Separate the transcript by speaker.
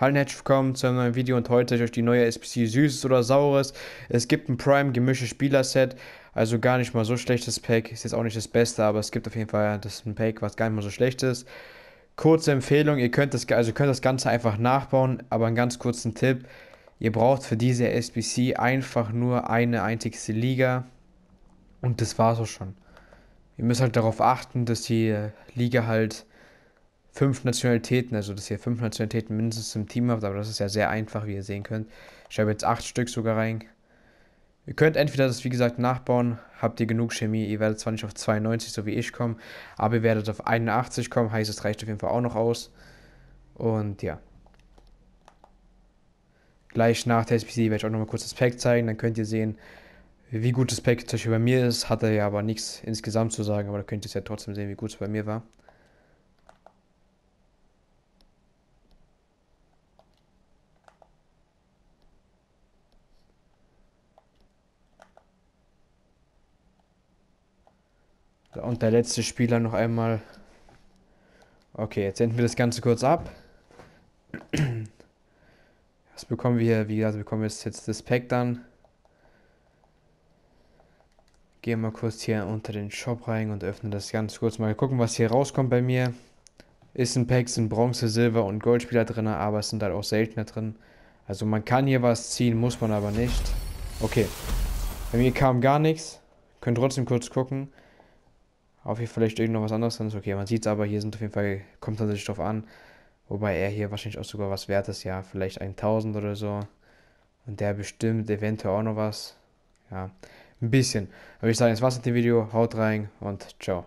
Speaker 1: Hallo und herzlich willkommen zu einem neuen Video und heute zeige ich euch die neue SPC Süßes oder Saures. Es gibt ein Prime Gemische Spielerset, also gar nicht mal so schlechtes Pack. Ist jetzt auch nicht das Beste, aber es gibt auf jeden Fall das ein Pack, was gar nicht mal so schlecht ist. Kurze Empfehlung, ihr könnt das, also könnt das Ganze einfach nachbauen, aber einen ganz kurzen Tipp. Ihr braucht für diese SPC einfach nur eine einzigste Liga und das war's auch schon. Ihr müsst halt darauf achten, dass die äh, Liga halt fünf Nationalitäten, also dass ihr fünf Nationalitäten mindestens im Team habt, aber das ist ja sehr einfach, wie ihr sehen könnt. Ich habe jetzt acht Stück sogar rein. Ihr könnt entweder das, wie gesagt, nachbauen, habt ihr genug Chemie, ihr werdet zwar nicht auf 92, so wie ich kommen, aber ihr werdet auf 81 kommen, heißt, es reicht auf jeden Fall auch noch aus. Und ja. Gleich nach der SPC werde ich auch nochmal kurz das Pack zeigen, dann könnt ihr sehen, wie gut das Pack zum Beispiel bei mir ist, hat er ja aber nichts insgesamt zu sagen, aber da könnt ihr es ja trotzdem sehen, wie gut es bei mir war. Und der letzte Spieler noch einmal. Okay, jetzt enden wir das Ganze kurz ab. Was bekommen wir hier? Wie gesagt, bekommen wir jetzt das Pack dann. Gehen wir kurz hier unter den Shop rein und öffnen das ganz kurz. Mal gucken, was hier rauskommt bei mir. Ist ein Pack, sind Bronze, Silber und Goldspieler drin, aber es sind halt auch seltener drin. Also man kann hier was ziehen, muss man aber nicht. Okay. Bei mir kam gar nichts. Können trotzdem kurz gucken. Auf hier vielleicht irgend was anderes, dann ist okay. Man sieht es aber, hier sind auf jeden Fall, kommt natürlich drauf an. Wobei er hier wahrscheinlich auch sogar was wert ist, ja, vielleicht 1000 oder so. Und der bestimmt eventuell auch noch was. Ja, ein bisschen. Aber ich sage, jetzt war's mit dem Video. Haut rein und ciao.